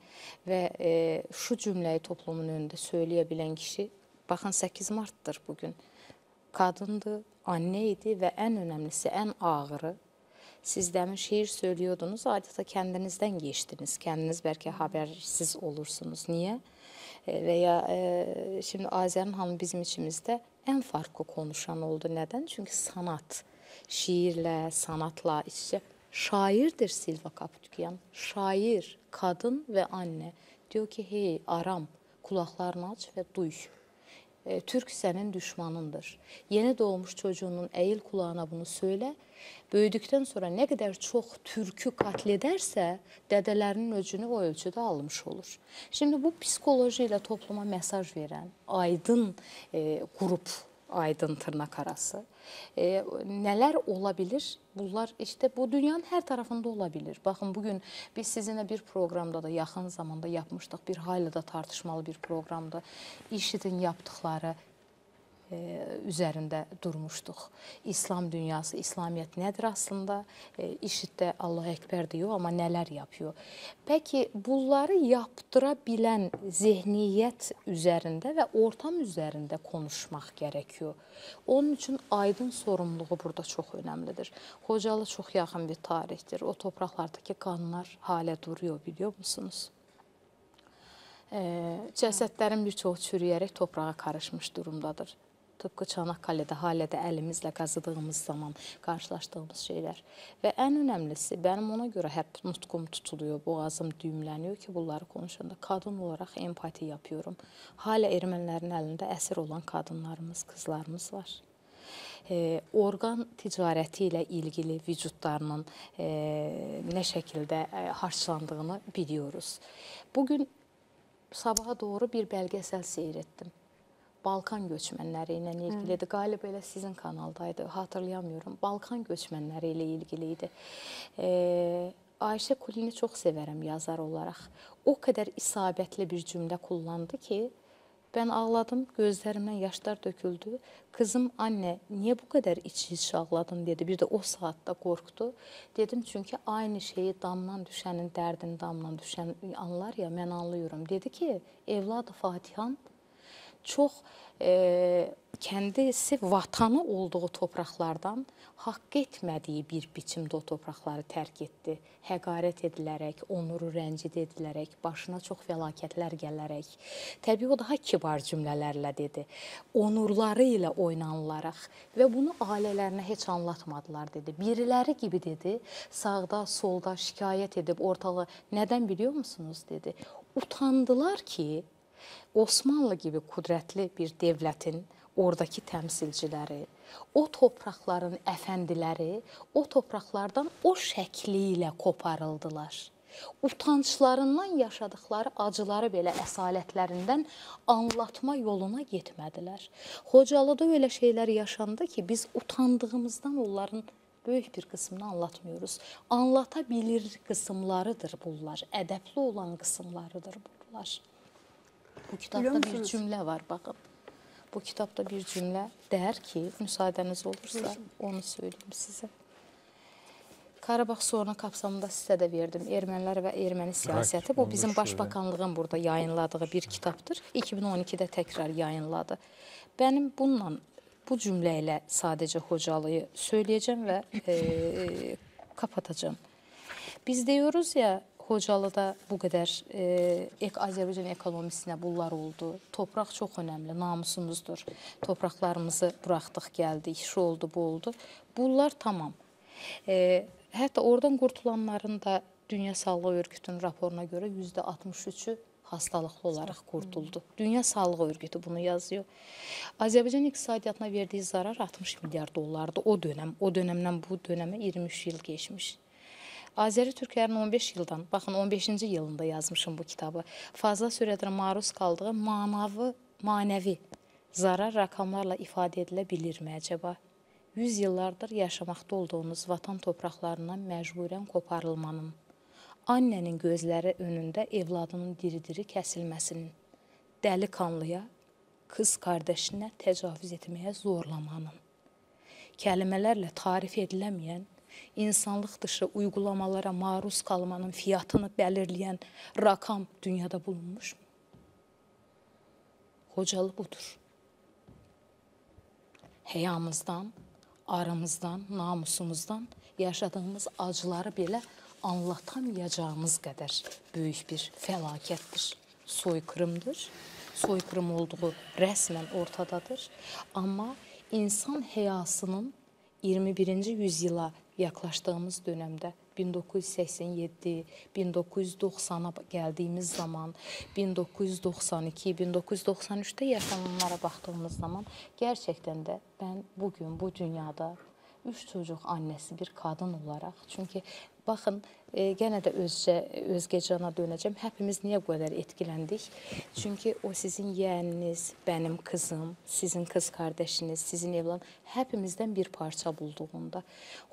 ve şu cümleyi toplumun önünde söyleyebilen kişi, bakın 8 Mart'tır bugün, Kadındı, anneydi ve en önemlisi en ağırı siz demin şiir söylüyordunuz, adeta kendinizden geçtiniz. Kendiniz belki habersiz olursunuz. Niye? E, veya e, şimdi Azer'in hanım bizim içimizde en farklı konuşan oldu. Neden? Çünkü sanat, şiirlə, sənətlə iç Şairdir Silva Kaputyan. Şair, qadın və annə. Diyor ki, hey, aram, qulaqlarını aç və duy. E, Türk sənin düşmanındır. Yeni doğmuş çocuğunun əyil qulağına bunu söylə. Böyüdükdən sonra nə qədər çox türkü qatl edərsə, dədələrinin öcünü o ölçüdə almış olur. Şimdi bu psixoloji ilə topluma mesaj verən aydın e, qrup aydın tırnak arası. E, nələr ola bilir? Bunlar işte bu dünyanın hər tərəfində ola bilir. Baxın bu gün biz sizinlə bir proqramda da yaxın zamanda yapmışdıq. Bir hayli də tartışmalı bir proqramda. IŞİD-in yapdıqları E, üzerinde durmuştuk. İslam dünyası, İslamiyet nedir aslında? E, İşitte Allah Ekber diyor ama neler yapıyor? Peki bunları yaptıra bilən zehniyyət üzərində və ortam üzerinde konuşmak gerekiyor. Onun için aydın sorumluluğu burada çok önemlidir. Xocalı çok yakın bir tarihtir. O topraklardaki kanlar halə duruyor, biliyor musunuz? Ə, e, cəsədlərin bir çoxu çürüyərək torpağa durumdadır. Tıpkı Çanakkale'də hələ də əlimizlə qazıdığımız zaman qarşılaşdığımız şeylər. Və ən önəmlisi mənim ona görə həp nutqum tutuluyor, boğazım düyümləniyor ki, bunları konuşanda qadın olaraq empati yapıyorum. Hələ ermənilərin əlində əsir olan qadınlarımız, qızlarımız var. E, orqan ticarəti ilə ilgili vücudlarının e, nə şəkildə e, harçlandığını biliyoruz. Bu gün sabaha doğru bir belgesel seyrettim. Balkan göçmənləri ilə ilgilidir. Qalib elə sizin kanaldaydı, hatırlayamıyorum. Balkan göçmənləri ilə ilgili idi. E, Ayşə Kulini çox sevərəm yazar olaraq. O qədər isabətli bir cümlə kullandı ki, Mən ağladım, gözlərimdən yaşlar töküldü. Qızım, "Anne, niyə bu qədər içi-içi ağladın?" dedi. Bir də o saatda qorxdu. Dedim, çünki aynı şeyi damdan düşənin dərdini damdan düşən anlar ya, mən anlayıram. Dedi ki, "Evladı Fatihan çox e, kəndisi vatanı olduğu torpaqlardan haqq etmədiyi bir biçimdə o torpaqları tərk etdi. Həqarət edilərək, onuru rəngidə edilərək, başına çox fəlakətlər gələrək. Təbii o daha kibar cümlələrlə dedi. Onurları ilə oynanılaraq və bunu ailələrinə heç anlatmadılar dedi. Biriləri kimi dedi, sağda, solda şikayət edib ortalığı nədən biliyor musunuz dedi. Utandılar ki, Osmanlı kimi qüdrətli bir dövlətin ordakı təmsilçiləri, o torpaqların əfəndiləri o torpaqlardan o şəkli ilə qoparıldılar. Utanclarından yaşadıkları acıları belə əsalətlərindən anlatma yoluna getmədilər. Xocalıda elə şeylər yaşandı ki, biz utandığımızdan onların böyük bir qısmını anlatmıyoruz. Anlata bilir qısımlarıdır bunlar, ədəbli olan qısımlarıdır bunlar. Bu kitabda bir cümlə var, baxın. Bu kitabda bir cümlə dər ki, müsaadəniz olursa Buyurun. onu söyləyim sizə. Qarabağ sorunu kapsamında sizə də verdim. Ermənilər və erməni siyasəti. Bu bizim Başbakanlığın burada yayınladığı bir kitabdır. 2012-də təkrar yayınladı. Bənim bununla, bu cümlə ilə sadəcə Xocalıyı söyləyəcəm və e, e kapatacağım. Biz deyoruz ya, Xocalıda bu qədər e, ek Azərbaycan ekonomisinə bunlar oldu. Torpaq çox önəmli, namusumuzdur. Torpaqlarımızı buraxdıq, gəldik, şu oldu, bu oldu. Bunlar tamam. E, hətta oradan qurtulanların da Dünya Sağlıq Örgütünün raporuna görə %63-ü hastalıqlı olaraq qurtuldu. Dünya Sağlıq Örgütü bunu yazıyor. Azərbaycan iqtisadiyyatına verdiyi zarar 60 milyard dollardı o dönəm. O dönəmdən bu dönəmə 23 il keçmiş. Azəri türklərin 15 ildən, baxın 15-ci ilində yazmışım bu kitabı. Fazla sürədə maruz qaldığı manavi, manəvi zarar rəqamlarla ifadə edilə bilirmi əcəba? 100 illardır yaşamaqda olduğunuz vatan torpaqlarından məcburən qoparılmanın, annənin gözləri önündə evladının diri-diri kəsilməsinin, dəli qanlıya, qız qardaşinə təcavüz etməyə zorlamanın, kəlmələrlə tarif ediləməyən insanlıq dışı uygulamalara maruz qalmanın fiyatını bəlirləyən rakam dünyada bulunmuşmu? Xocalı budur. Həyamızdan, aramızdan, namusumuzdan yaşadığımız acıları belə anlatamayacağımız qədər böyük bir fəlakətdir, soyqırımdır. Soyqırım olduğu rəsmən ortadadır. Amma insan həyasının 21-ci yüzyıla yaxlaşdığımız dönəmdə 1987, 1990-a gəldiyimiz zaman, 1992, 1993-də yaşananlara baxdığımız zaman gerçəkdən də mən bu gün bu dünyada üç çocuq annəsi bir qadın olaraq, çünki Baxın, e, yenə də özcə, özgəcana dönəcəm. Həpimiz niyə bu qədər etkiləndik? Çünki o sizin yeğəniniz, bənim qızım, sizin qız qardaşiniz, sizin evlan, həpimizdən bir parça bulduğunda,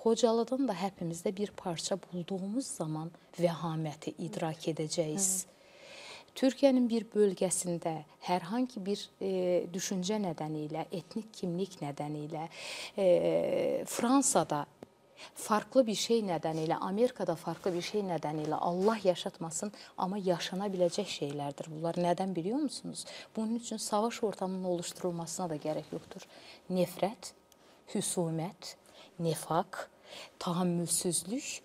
Xocalıdan da həpimizdə bir parça bulduğumuz zaman vəhaməti idrak edəcəyiz. Hı -hı. Türkiyənin bir bölgəsində hər hansı bir e, düşüncə nədəni ilə, etnik kimlik nədəni ilə e, Fransada farklı bir şey nədənilə, Amerikada farklı bir şey nədənilə Allah yaşatmasın, amma yaşana biləcək şeylərdir bunlar. Nədən biliyor musunuz? Bunun üçün savaş ortamının oluşturulmasına da gərək yoxdur. Nefrət, hüsumət, nefaq, tahammülsüzlük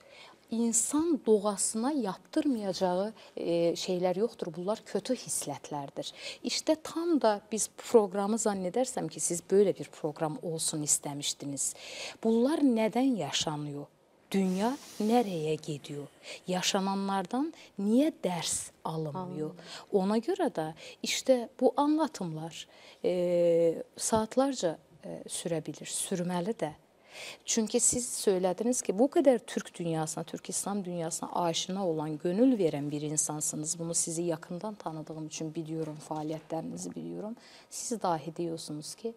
insan doğasına yaptırmayacağı e, şeylər yoxdur. Bunlar kötü hislətlərdir. İşte tam da biz proqramı zann edərsəm ki, siz belə bir proqram olsun istəmişdiniz. Bunlar nədən yaşanıyor? Dünya nereye gidiyor? Yaşananlardan niye ders alınmıyor? Ona göre de işte bu anlatımlar e, saatlarca e, sürebilir, sürmeli de. Çünkü siz söylediniz ki bu kadar Türk dünyasına, Türk İslam dünyasına aşina olan, gönül veren bir insansınız. Bunu sizi yakından tanıdığım için biliyorum, faaliyetlerinizi biliyorum. Siz dahi diyorsunuz ki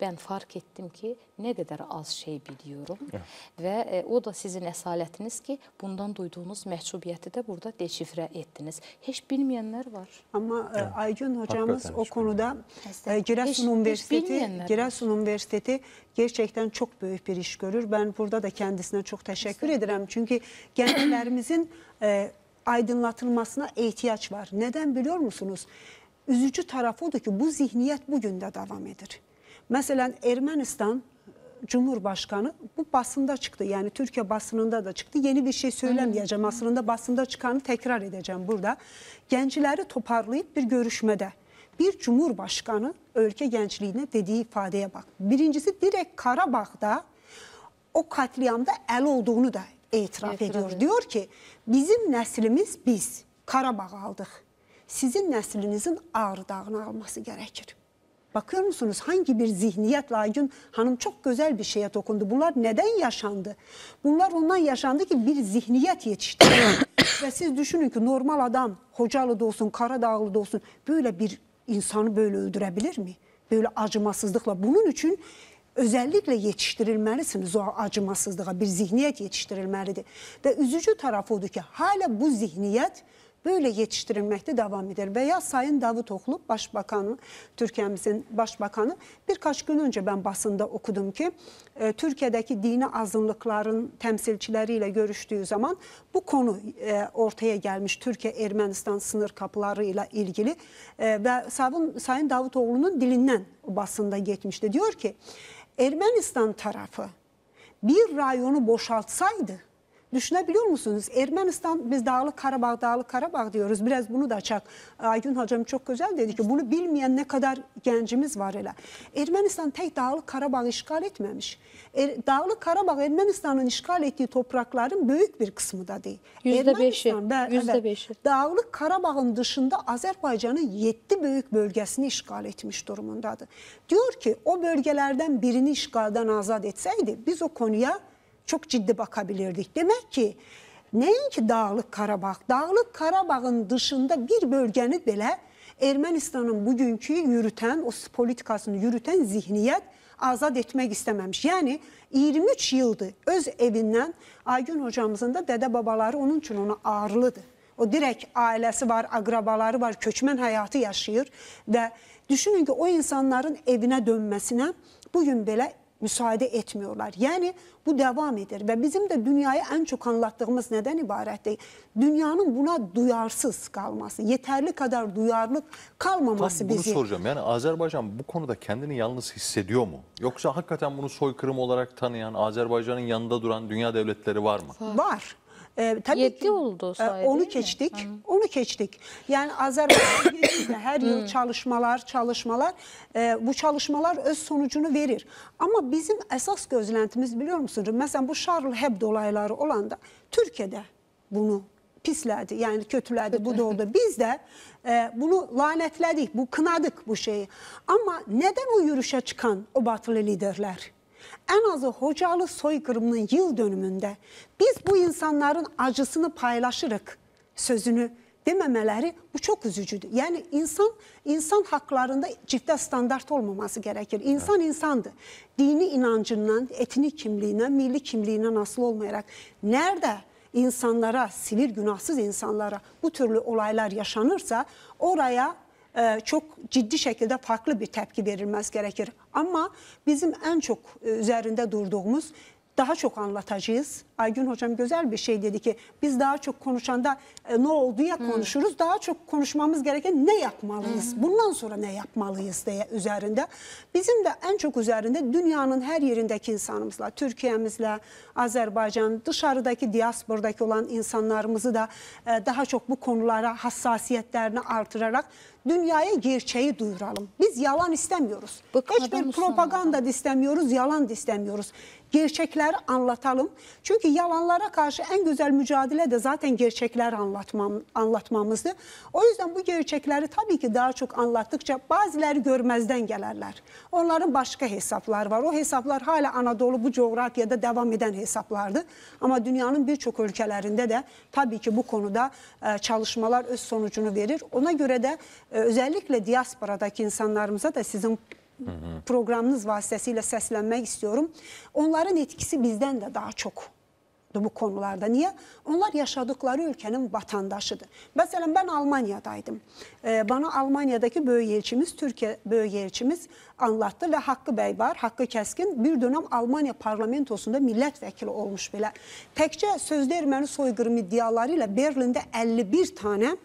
mən fark etdim ki, nə qədər az şey biliyyorum Hı. və e, o da sizin əsalətiniz ki, bundan duyduğunuz məhcubiyyəti də burada deşifrə etdiniz. Heç bilməyənlər var. Amma e, Aygün hocamız o konuda e, Giresun Universiteti Giresun Universiteti gerçəkdən çox böyük bir iş görür. Mən burada da kəndisinə çox təşəkkür edirəm. Çünki gənclərimizin e, aydınlatılmasına ehtiyac var. Nədən biliyor musunuz? Üzücü tarafı odur ki, bu zihniyyət bugün də davam edir. Məsələn, Ermənistan e, Cumhurbaşkanı bu basında çıxdı. Yəni Türkiyə basınında da çıxdı. Yeni bir şey söyləməyəcəm. Hmm. Aslında basında çıxanı təkrar edəcəm burada. Gəncləri toparlayıb bir görüşmədə bir cumhurbaşkanı ölkə gəncliyinə dediyi ifadəyə bax. Birincisi direkt Qarabağda o katliamda əli olduğunu da etiraf, etiraf ediyor. Edir. Diyor ki, bizim nəslimiz biz Qarabağ aldıq. Sizin nəslinizin Ağrı dağını alması gərəkir. Bakıyor musunuz hangi bir zihniyet Aygün Hanım çok güzel bir şeye dokundu. Bunlar neden yaşandı? Bunlar ondan yaşandı ki bir zihniyet yetişti. Ve siz düşünün ki normal adam Hocalı da olsun, Karadağlı da olsun böyle bir insanı böyle öldürebilir mi? Böyle acımasızlıkla. Bunun için özellikle yetiştirilməlisiniz o acımasızlığa, bir zihniyyət yetişdirilməlidir. Və üzücü taraf odur ki, hala bu zihniyyət böyle yetiştirilmekte devam eder. Veya Sayın Davutoğlu Başbakanı, Türkiye'mizin Başbakanı birkaç gün önce ben basında okudum ki e, Türkiye'deki dini azınlıkların temsilcileriyle görüştüğü zaman bu konu e, ortaya gelmiş Türkiye-Ermenistan sınır kapılarıyla ilgili e, ve Savun, Sayın Davutoğlu'nun dilinden basında geçmişti. Diyor ki Ermenistan tarafı bir rayonu boşaltsaydı Düşünebiliyor musunuz? Ermenistan biz Dağlık Karabağ, Dağlık Karabağ diyoruz. Biraz bunu da açak. Aygün hocam çok güzel dedi ki bunu bilmeyen ne kadar gencimiz var hele. Ermenistan tek Dağlık Karabağ işgal etmemiş. Er, Dağlık Karabağ Ermenistan'ın işgal ettiği toprakların büyük bir kısmı da değil. Yüzde beşi. Evet. beşi. Dağlık Karabağ'ın dışında Azerbaycan'ın yetti büyük bölgesini işgal etmiş durumundadır. Diyor ki o bölgelerden birini işgalden azat etseydi biz o konuya çox ciddi baxa bilirdik. Demək ki, nəinki Dağlıq Qarabağ, Dağlıq Qarabağın dışında bir bölgəni belə Ermənistanın bugünkü yürütən, o politikasını yürütən zihniyyət azad etmək istəməmiş. Yəni 23 ildir öz evindən Aygün hocamızın da dədə-babaları onun üçün ona ağırlıdır. O dirək ailəsi var, akrabaları var, köçmən həyatı yaşayır və düşünün ki, o insanların evinə dönməsinə bu gün belə müsaade etmiyorlar. Yani bu devam eder ve bizim de dünyaya en çok anlattığımız neden ibaret değil. Dünyanın buna duyarsız kalması, yeterli kadar duyarlı kalmaması Tabii bunu bizi. soracağım yani Azerbaycan bu konuda kendini yalnız hissediyor mu? Yoksa hakikaten bunu soykırım olarak tanıyan, Azerbaycan'ın yanında duran dünya devletleri var mı? Var. E, tabii 7 ki, oldu sayı, e, Onu geçtik. Mi? Onu geçtik. Yani Azerbaycan'da her yıl hmm. çalışmalar, çalışmalar e, bu çalışmalar öz sonucunu verir. Ama bizim esas gözlentimiz biliyor musunuz? Mesela bu Charles Hebdo olayları olanda. da Türkiye'de bunu pisledi yani kötüledi bu da oldu. Biz de e, bunu lanetledik, bu kınadık bu şeyi. Ama neden o yürüyüşe çıkan o batılı liderler? en azı Hocalı soykırımının yıl dönümünde biz bu insanların acısını paylaşırık sözünü dememeleri bu çok üzücüdür. Yani insan insan haklarında çifte standart olmaması gerekir. İnsan evet. insandı. Dini inancından, etnik kimliğine, milli kimliğine nasıl olmayarak nerede insanlara, sivil günahsız insanlara bu türlü olaylar yaşanırsa oraya E, çox ciddi şəkildə farklı bir təpki verilməsi gərəkir. Amma bizim ən çox e, üzərində durduğumuz daha çok anlatacağız. Aygün Hocam güzel bir şey dedi ki biz daha çok konuşanda e, ne oldu ya konuşuruz. Hmm. Daha çok konuşmamız gereken ne yapmalıyız? Hmm. Bundan sonra ne yapmalıyız diye üzerinde. Bizim de en çok üzerinde dünyanın her yerindeki insanımızla, Türkiye'mizle, Azerbaycan, dışarıdaki diasporadaki olan insanlarımızı da e, daha çok bu konulara hassasiyetlerini artırarak dünyaya gerçeği duyuralım. Biz yalan istemiyoruz. Bıkmadan Hiçbir propaganda da istemiyoruz, yalan da istemiyoruz gerçekleri anlatalım. Çünkü yalanlara karşı en güzel mücadele de zaten gerçekler anlatmam, anlatmamızdı. O yüzden bu gerçekleri tabii ki daha çok anlattıkça bazıları görmezden gelerler. Onların başka hesaplar var. O hesaplar hala Anadolu bu coğrafyada devam eden hesaplardı. Ama dünyanın birçok ülkelerinde de tabii ki bu konuda e, çalışmalar öz sonucunu verir. Ona göre de e, özellikle diasporadaki insanlarımıza da sizin proqramınız vasitəsilə səslənmək istəyirəm. Onların etkisi bizdən də daha çox bu konularda. Niyə? Onlar yaşadıkları ölkənin vatandaşıdır. Məsələn, ben Almanya'daydım. Ee, bana Almanya'daki böyük elçimiz, Türkiye böyük elçimiz anlattı ve Hakkı Bəy var, Hakkı Kəskin bir dönem Almanya parlamentosunda milletvekili olmuş belə. Təkcə sözde erməni soyqırım iddiaları ilə Berlində 51 tane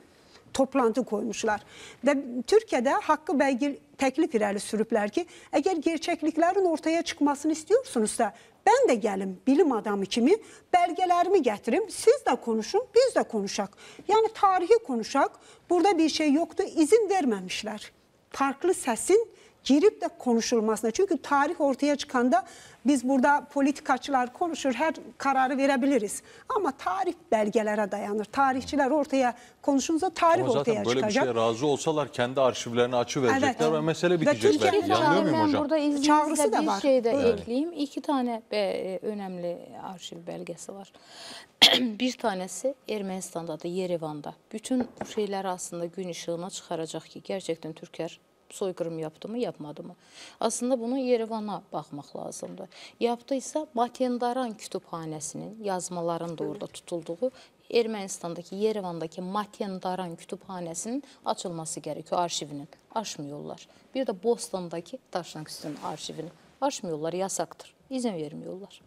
toplantı qoymuşlar. Və Türkiyədə Haqqı Bəygil təklif irəli sürüblər ki, əgər gerçəkliklərin ortaya çıxmasını istəyirsinizsə, mən də gəlim bilim adamı kimi bəlgələrimi gətirim, siz də konuşun, biz də konuşaq. Yəni tarixi konuşaq, burada bir şey yoxdur, izin verməmişlər. Farklı səsin girip de konuşulmasına. Çünkü tarih ortaya çıkanda biz burada politikacılar konuşur her kararı verebiliriz. Ama tarih belgelere dayanır. Tarihçiler ortaya konuşunca tarih ortaya çıkacak. Zaten böyle bir şeye razı olsalar kendi arşivlerini açı verecekler evet. ve mesele bitecek. Ve belki. Yanılıyor Burada e, izninizle bir var. şey de yani. ekleyeyim. İki tane be, önemli arşiv belgesi var. bir tanesi Ermenistan'da da Yerevan'da. Bütün şeyler aslında gün ışığına çıkaracak ki gerçekten Türkler soykırım yaptı mı, yapmadı mı? Aslında bunu Yerevana bakmak lazımdır. yaptıysa Bakendaran Kütüphanesinin yazmaların da orada tutulduğu Ermənistandakı, Yerevandakı Matendaran Kütüphanesinin açılması gerekiyor arşivinin. Açmıyorlar. Bir de Bostondakı Daşnak Üstü'nün arşivini. Açmıyorlar, yasaktır. İzin vermiyorlar.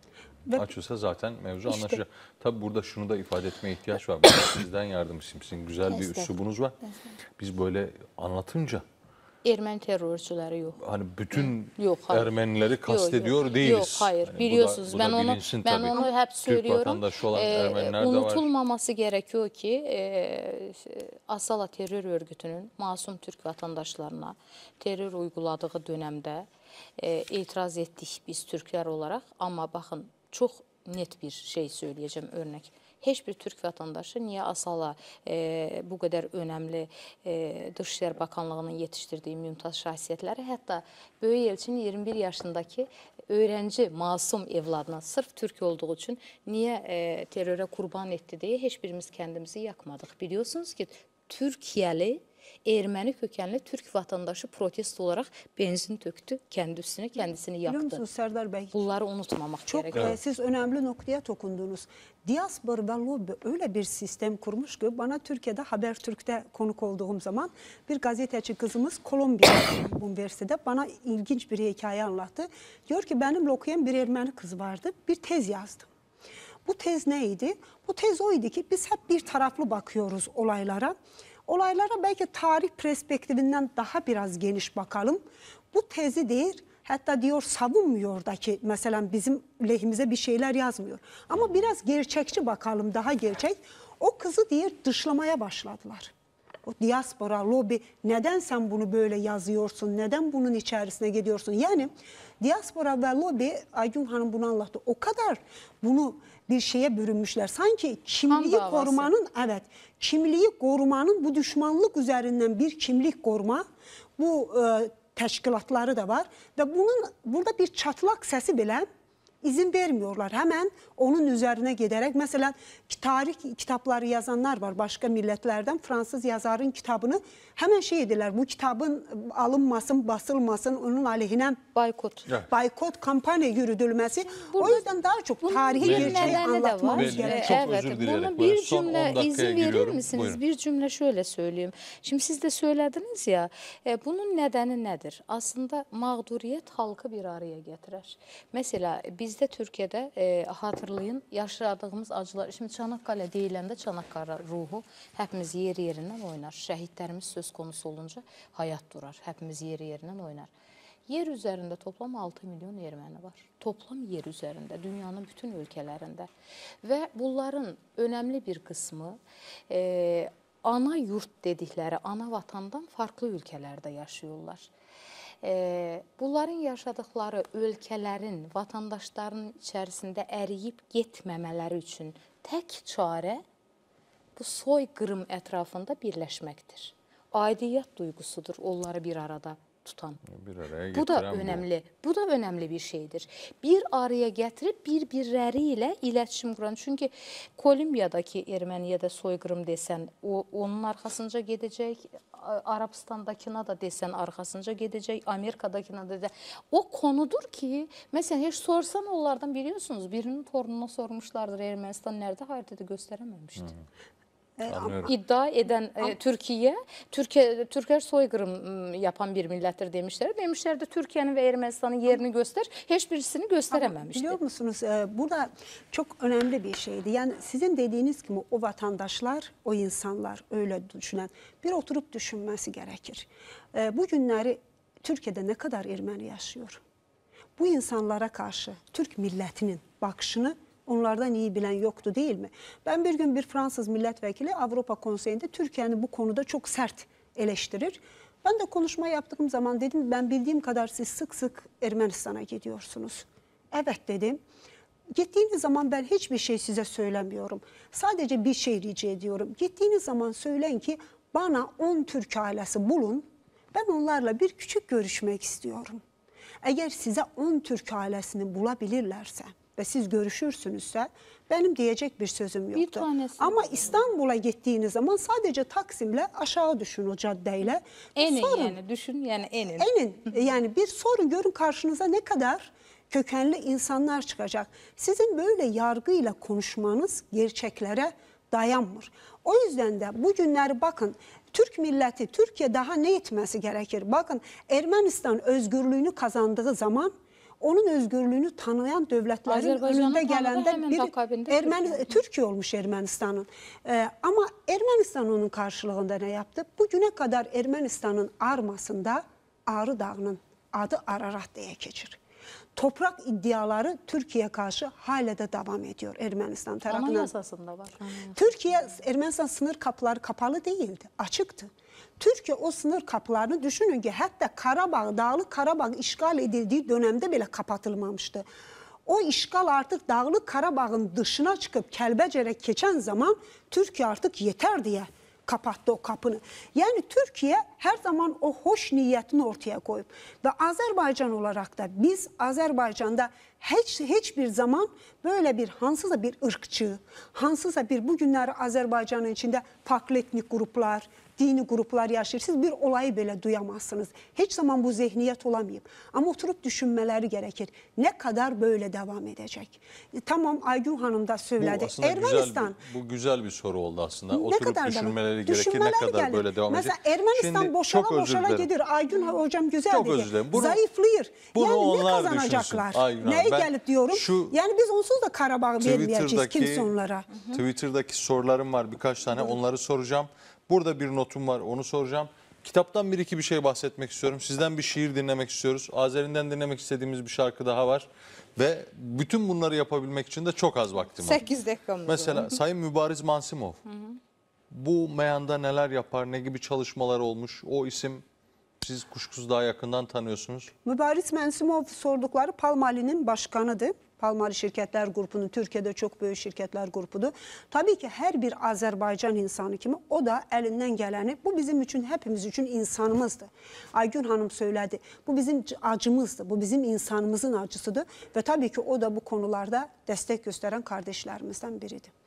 Açılsa zaten mevzu işte... anlaşılacak. Tabi burada şunu da ifade etmeye ihtiyaç var. Sizden yardım istemişsin. Güzel bir üslubunuz var. Biz böyle anlatınca Ermeni teröristleri yok. Hani bütün yok, hayır. Ermenileri kastediyor değiliz. Yok hayır yani biliyorsunuz bu da, bu ben onu ben tabii. onu hep söylüyorum. olan ee, unutulmaması var. gerekiyor ki e, Asala terör örgütünün masum Türk vatandaşlarına terör uyguladığı dönemde e, itiraz ettik biz Türkler olarak ama bakın çok net bir şey söyleyeceğim örnek. heç bir Türk vətəndaşı niyə Asala e, bu qədər önəmli e, Dışişlər Bakanlığının yetişdirdiyi mümtaz şahsiyyətləri, hətta böyük elçinin 21 yaşındakı öyrənci masum evladına sırf türk olduğu üçün niyə e, terrora qurban etdi deyə heç birimiz kəndimizi yakmadıq. Biliyorsunuz ki, Türkiyəli Ermeni kökenli Türk vatandaşı protest olarak benzin töktü kəndi kendisini kəndisini yaktı. Biliyor musunuz Serdar Bey? Bunları unutmamak Çok, gerek. evet. siz önemli noktaya dokundunuz. Diaspor ve lobby öyle bir sistem kurmuş ki bana Türkiye'de Habertürk'te konuk olduğum zaman bir gazeteci kızımız Kolombiya Üniversitesi'de bana ilginç bir hikaye anlattı. Diyor ki benim okuyan bir Ermeni kız vardı. Bir tez yazdım. Bu tez neydi? Bu tez oydu ki biz hep bir taraflı bakıyoruz olaylara. Olaylara belki tarih perspektivinden daha biraz geniş bakalım. Bu tezi değil, hatta diyor savunmuyor da ki mesela bizim lehimize bir şeyler yazmıyor. Ama biraz gerçekçi bakalım, daha gerçek. O kızı diye dışlamaya başladılar. o diaspora, lobi neden sen bunu böyle yazıyorsun, neden bunun içerisine gidiyorsun? Yani diaspora ve lobi Aygün Hanım bunu anlattı. O kadar bunu bir şeye bürünmüşler. Sanki kimliği korumanın, evet, kimliği korumanın bu düşmanlık üzerinden bir kimlik koruma, bu e, təşkilatları da var və bunun burada bir çatlaq səsi belə izin vermiyorlar. Hemen onun üzerine giderek mesela tarih kitapları yazanlar var başka milletlerden Fransız yazarın kitabını hemen şey edirlər bu kitabın alınmasın basılmasın onun aleyhine baykot evet. baykot kampanya yürüdülmesi. o yüzden daha çok tarihi gerçeği anlatmamız gerekiyor. Çok evet, özür dileyerek. Bunu bir cümle izin giriyorum. verir misiniz? Buyurun. Bir cümle şöyle söyleyeyim. Şimdi siz de söylediniz ya e, bunun nedeni nedir? Aslında mağduriyet halkı bir araya getirir. Mesela biz bizdə Türkiyədə e, xatırlayın, yaşadığımız acılar, şimdi Çanaqqale deyiləndə Çanaqqara ruhu həpimiz yer-yerindən oynar. Şəhidlərimiz söz konusu olunca həyat durar, həpimiz yer-yerindən oynar. Yer üzərində toplam 6 milyon erməni var. Toplam yer üzərində, dünyanın bütün ölkələrində. Və bunların önəmli bir qismi e, ana yurt dedikləri, ana vatandan farklı ölkələrdə yaşayırlar bunların yaşadıkları ölkələrin, vətəndaşların içərisində əriyib getməmələri üçün tək çarə bu soyqırım ətrafında birləşməkdir. Aidiyyət duyğusudur onları bir arada tutan. Bir araya bu da önəmli. Bu. bu da önəmli bir şeydir. Bir araya gətirib bir-birləri ilə iletişim quran. Çünki Kolumbiyadakı Erməniyədə soyqırım desən, o onun arxasınca gedəcək. Arabistandakına da desən arxasınca gedəcək, Amerikadakına da desən. O konudur ki, məsələn, heç sorsan onlardan biliyorsunuz, birinin torununa sormuşlardır Ermənistan nerede, haritada göstərəməmişdi. Hı -hı. Ee, Anlıyorum. iddia eden e, Türkiye, Türkiye Türkler soykırım yapan bir millettir demişler. Demişler de Türkiye'nin ve Ermenistan'ın yerini göster. Hiçbirisini gösterememişti. Biliyor musunuz e, burada çok önemli bir şeydi. Yani sizin dediğiniz gibi o vatandaşlar, o insanlar öyle düşünen bir oturup düşünmesi gerekir. E, bu Türkiye'de ne kadar Ermeni yaşıyor? Bu insanlara karşı Türk milletinin bakışını Onlardan iyi bilen yoktu değil mi? Ben bir gün bir Fransız milletvekili Avrupa Konseyi'nde Türkiye'nin bu konuda çok sert eleştirir. Ben de konuşma yaptığım zaman dedim ben bildiğim kadar siz sık sık Ermenistan'a gidiyorsunuz. Evet dedim. Gittiğiniz zaman ben hiçbir şey size söylemiyorum. Sadece bir şey rica ediyorum. Gittiğiniz zaman söyleyin ki bana 10 Türk ailesi bulun. Ben onlarla bir küçük görüşmek istiyorum. Eğer size 10 Türk ailesini bulabilirlerse ve siz görüşürsünüzse benim diyecek bir sözüm yoktu. Bir tanesi. Ama İstanbul'a gittiğiniz zaman sadece Taksim'le aşağı düşün o caddeyle. Enin sorun, yani düşün yani enin. Enin yani bir sorun görün karşınıza ne kadar kökenli insanlar çıkacak. Sizin böyle yargıyla konuşmanız gerçeklere dayanmır. O yüzden de bugünleri bakın Türk milleti Türkiye daha ne etmesi gerekir? Bakın Ermenistan özgürlüğünü kazandığı zaman onun özgürlüğünü tanıyan devletlerin önünde gelenden bir Ermeni, e, Türkiye olmuş Ermenistan'ın. Ee, ama Ermenistan onun karşılığında ne yaptı? Bugüne kadar Ermenistan'ın armasında Ağrı Dağı'nın adı Ararat diye geçir. Toprak iddiaları Türkiye karşı hala da devam ediyor Ermenistan tarafından. Anayasasında var. Türkiye Ermenistan sınır kapıları kapalı değildi, açıktı. Türkiyə o sınır qapılarını düşünün ki, hətta Qarabağ, Dağlıq Qarabağ işğal edildiyi dönəmdə belə kapatılmamışdı. O işğal artıq Dağlıq Qarabağın dışına çıxıb Kəlbəcərə keçən zaman Türkiyə artıq yetər deyə kapatdı o kapını. Yəni Türkiyə hər zaman o xoş niyyətini ortaya qoyub və Azərbaycan olaraq da biz Azərbaycanda heç heç bir zaman böyle bir hansısa bir ırkçı, hansısa bir bu günləri Azərbaycanın içində farklı etnik qruplar, dini gruplar yaşayır. Siz bir olayı belə duyamazsınız. Heç zaman bu zihniyet olamayıb. Ama oturup düşünmeleri gerekir. Ne kadar böyle devam edecek? E, tamam Aygün Hanım da söyledi. Bu Ermenistan. Güzel, bu güzel bir soru oldu aslında. Ne oturup kadar düşünmeleri devam, gerekir. Ne kadar gelir. böyle devam edecek? Mesela Ermenistan boşala boşala gelir. Aygün hocam güzel çok dedi. bunu, Zayıflayır. Bunu yani onlar ne kazanacaklar? Aynen. Neye gelip diyorum? Şu, yani biz onsuz da Karabağ vermeyeceğiz kimse onlara. Twitter'daki sorularım var birkaç tane. Onları soracağım. Burada bir notum var onu soracağım. Kitaptan bir iki bir şey bahsetmek istiyorum. Sizden bir şiir dinlemek istiyoruz. Azeri'nden dinlemek istediğimiz bir şarkı daha var. Ve bütün bunları yapabilmek için de çok az vaktim var. 8 dakikamız Mesela Sayın Mübariz Mansimov. Bu meyanda neler yapar, ne gibi çalışmalar olmuş? O isim siz kuşkusuz daha yakından tanıyorsunuz. Mübariz Mansimov sordukları Palmali'nin başkanıydı. Palmari Şirkətlər Qrupunun Türkiyədə çox böyük şirkətlər qrupudur. Təbii ki, hər bir Azərbaycan insanı kimi o da əlindən gələni, bu bizim üçün, həpimiz üçün insanımızdır. Aygün xanım söylədi, bu bizim acımızdır, bu bizim insanımızın acısıdır və təbii ki, o da bu konularda dəstək göstərən qardaşlarımızdan biridir.